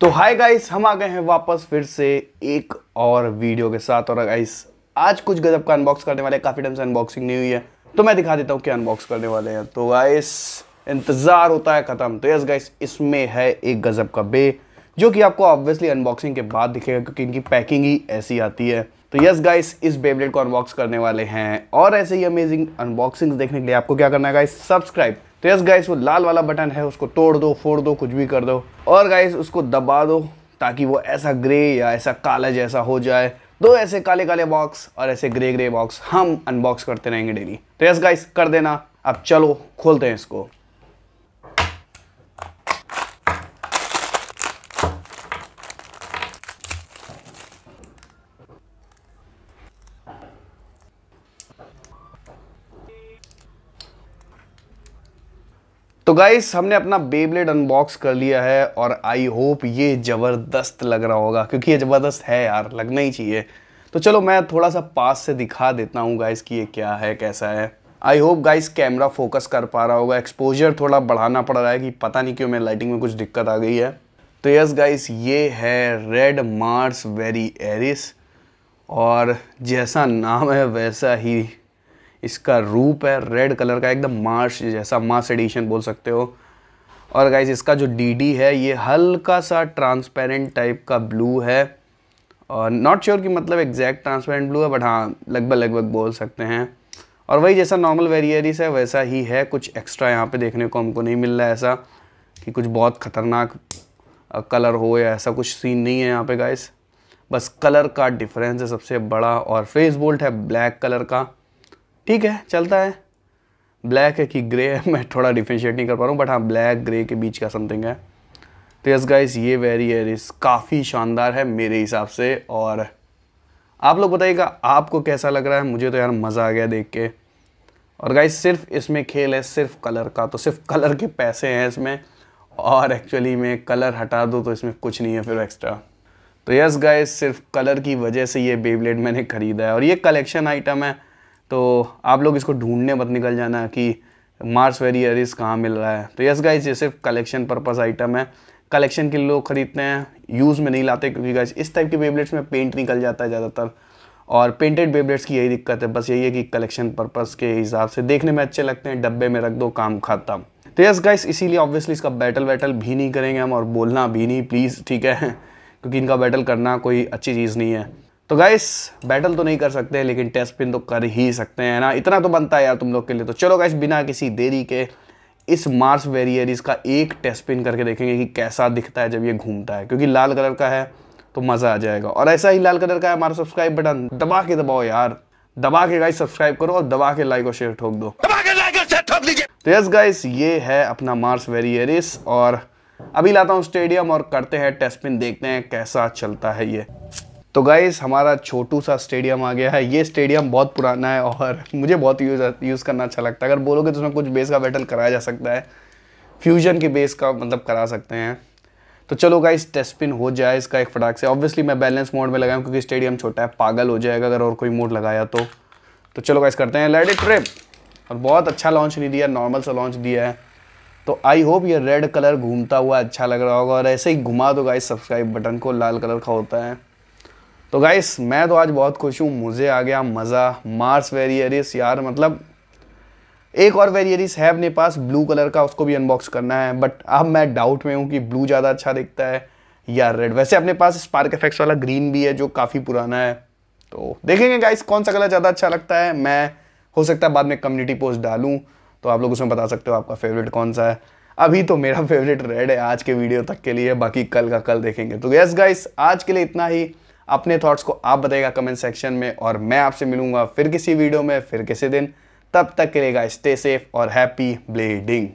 तो hi guys हम आ गए हैं वापस फिर से एक और वीडियो के साथ और गाइस आज कुछ गजब का अनबॉक्स करने वाले काफ़ी टाइम से अनबॉक्सिंग नहीं हुई है तो मैं दिखा देता हूँ कि अनबॉक्स करने वाले हैं तो गाइस इंतज़ार होता है ख़त्म तो यस गाइस इसमें है एक गजब का बे जो कि आपको ऑब्वियसली अनबॉक्सिंग के बाद दिखेगा क्योंकि इनकी पैकिंग ही ऐसी आती है तो यस गाइस इस बेबलेट को अनबॉक्स करने वाले हैं और ऐसे ही अमेजिंग अनबॉक्सिंग्स देखने के लिए आपको क्या करना है गाइस सब्सक्राइब तो यस गाइस वो लाल वाला बटन है उसको तोड़ दो फोड़ दो कुछ भी कर दो और गाइस उसको दबा दो ताकि वो ऐसा ग्रे या ऐसा काला जैसा हो जाए दो ऐसे काले काले बॉक्स और ऐसे ग्रे ग्रे बॉक्स हम अनबॉक्स करते रहेंगे डेली तो यस गाइस कर देना अब चलो खोलते हैं इसको तो गाइस हमने अपना बेबलेट अनबॉक्स कर लिया है और आई होप ये ज़बरदस्त लग रहा होगा क्योंकि ये ज़बरदस्त है यार लगना ही चाहिए तो चलो मैं थोड़ा सा पास से दिखा देता हूँ गाइस कि ये क्या है कैसा है I hope guys camera focus कर पा रहा होगा एक्सपोजर थोड़ा बढ़ाना पड़ रहा है कि पता नहीं क्यों मेरे लाइटिंग में कुछ दिक्कत आ गई है तो यस गाइस ये है रेड मार्स वेरी एरिस और जैसा नाम है वैसा ही इसका रूप है रेड कलर का एकदम मार्श जैसा मास एडिशन बोल सकते हो और गाइज इसका जो डीडी है ये हल्का सा ट्रांसपेरेंट टाइप का ब्लू है और नॉट श्योर कि मतलब एग्जैक्ट ट्रांसपेरेंट ब्लू है बट हाँ लगभग लगभग बोल सकते हैं और वही जैसा नॉर्मल वेरियरिस है वैसा ही है कुछ एक्स्ट्रा यहाँ पे देखने को हमको नहीं मिल रहा है ऐसा कि कुछ बहुत ख़तरनाक कलर हो या ऐसा कुछ सीन नहीं है यहाँ पे गाइस बस कलर का डिफरेंस है सबसे बड़ा और फेस बोल्ट है ब्लैक कलर का ठीक है चलता है ब्लैक है कि ग्रे है मैं थोड़ा डिफ्रेंशिएट नहीं कर पा रहा हूँ बट हाँ ब्लैक ग्रे के बीच का समथिंग है तो यस गाइस ये एयर इस काफ़ी शानदार है मेरे हिसाब से और आप लोग बताइएगा आपको कैसा लग रहा है मुझे तो यार मज़ा आ गया देख के और गाइस सिर्फ इसमें खेल है सिर्फ कलर का तो सिर्फ कलर के पैसे हैं इसमें और एक्चुअली में कलर हटा दो तो इसमें कुछ नहीं है फिर एक्स्ट्रा तो यस गाइस सिर्फ कलर की वजह से ये बेबलेट मैंने ख़रीदा है और ये कलेक्शन आइटम है तो आप लोग इसको ढूंढने मत निकल जाना कि मार्स वेरी एरिस कहाँ मिल रहा है तो यस गाइज ये सिर्फ कलेक्शन पर्पज़ आइटम है कलेक्शन के लोग ख़रीदते हैं यूज़ में नहीं लाते क्योंकि गाइज इस टाइप के बेबलेट्स में पेंट निकल जाता है ज़्यादातर और पेंटेड बेबलेट्स की यही दिक्कत है बस यही है कि कलेक्शन पर्पज़ के हिसाब से देखने में अच्छे लगते हैं डब्बे में रख दो काम खत्म तो यस गाइस इसीलिए ऑब्वियसली इसका बैटल वैटल भी नहीं करेंगे हम और बोलना भी नहीं प्लीज़ ठीक है क्योंकि इनका बैटल करना कोई अच्छी चीज़ नहीं है तो गाइस बैटल तो नहीं कर सकते लेकिन टेस्ट पिन तो कर ही सकते हैं ना इतना तो बनता है यार तुम लोग के लिए तो चलो गाइस बिना किसी देरी के इस मार्स वेरियर का एक टेस्ट पिन करके देखेंगे कि कैसा दिखता है जब ये घूमता है क्योंकि लाल कलर का है तो मज़ा आ जाएगा और ऐसा ही लाल कलर का है हमारा सब्सक्राइब बटन दबा के दबाओ यार दबा के गाइस सब्सक्राइब करो और दबा के लाइक और शेयर ठोक दो दबा के लाइक और शेयर ठोक दीजिए तो यस गाइस ये है अपना मार्स वेरियरिस और अभी लाता हूँ स्टेडियम और करते हैं टेस्ट पिन देखते हैं कैसा चलता है ये तो गाइस हमारा छोटू सा स्टेडियम आ गया है ये स्टेडियम बहुत पुराना है और मुझे बहुत यूज़ यूज़ करना अच्छा लगता है अगर बोलोगे तो उसमें कुछ बेस का बैटल कराया जा सकता है फ्यूजन के बेस का मतलब करा सकते हैं तो चलो गाइस टेस्पिन हो जाए इसका एक फटाक से ऑब्वियसली मैं बैलेंस मोड में लगाया क्योंकि स्टेडियम छोटा है पागल हो जाएगा अगर और कोई मोड लगाया तो तो चलो गाइस करते हैं लेडी ट्रिप और बहुत अच्छा लॉन्च नहीं दिया नॉर्मल सा लॉन्च दिया है तो आई होप ये रेड कलर घूमता हुआ अच्छा लग रहा होगा और ऐसे ही घुमा दो गाइज़ सब्सक्राइब बटन को लाल कलर का होता है तो गाइस मैं तो आज बहुत खुश हूँ मुझे आ गया मज़ा मार्स वेरियरिस यार मतलब एक और वेरियरिस है अपने पास ब्लू कलर का उसको भी अनबॉक्स करना है बट अब मैं डाउट में हूँ कि ब्लू ज़्यादा अच्छा दिखता है या रेड वैसे अपने पास स्पार्क इफेक्ट्स वाला ग्रीन भी है जो काफ़ी पुराना है तो देखेंगे गाइस कौन सा कलर ज़्यादा अच्छा लगता है मैं हो सकता है बाद में कम्युनिटी पोस्ट डालूँ तो आप लोग उसमें बता सकते हो आपका फेवरेट कौन सा है अभी तो मेरा फेवरेट रेड है आज के वीडियो तक के लिए बाकी कल का कल देखेंगे तो यस गाइस आज के लिए इतना ही अपने थॉट्स को आप बताइएगा कमेंट सेक्शन में और मैं आपसे मिलूंगा फिर किसी वीडियो में फिर किसी दिन तब तक के लिए स्टे सेफ और हैप्पी ब्लीडिंग